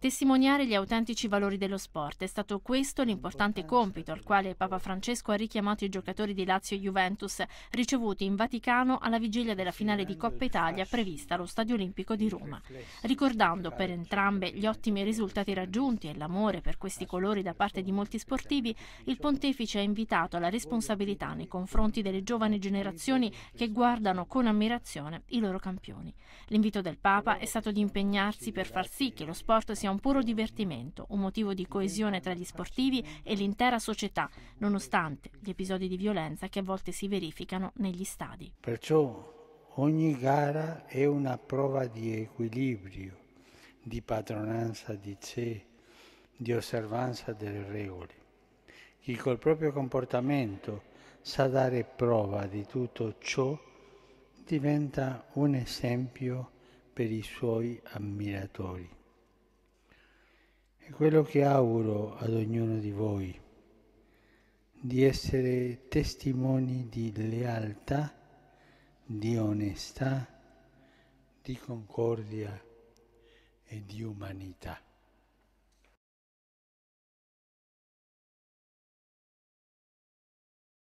Testimoniare gli autentici valori dello sport è stato questo l'importante compito al quale Papa Francesco ha richiamato i giocatori di Lazio e Juventus ricevuti in Vaticano alla vigilia della finale di Coppa Italia prevista allo Stadio Olimpico di Roma, ricordando per entrambe gli ottimi risultati raggiunti e l'amore per questi colori da parte di molti sportivi, il pontefice ha invitato alla responsabilità nei confronti delle giovani generazioni che guardano con ammirazione i loro campioni. L'invito del Papa è stato di impegnarsi per far sì che lo sport sia sia un puro divertimento, un motivo di coesione tra gli sportivi e l'intera società, nonostante gli episodi di violenza che a volte si verificano negli stadi. Perciò ogni gara è una prova di equilibrio, di padronanza di sé, di osservanza delle regole. Chi col proprio comportamento sa dare prova di tutto ciò diventa un esempio per i suoi ammiratori. È quello che auguro ad ognuno di voi, di essere testimoni di lealtà, di onestà, di concordia e di umanità.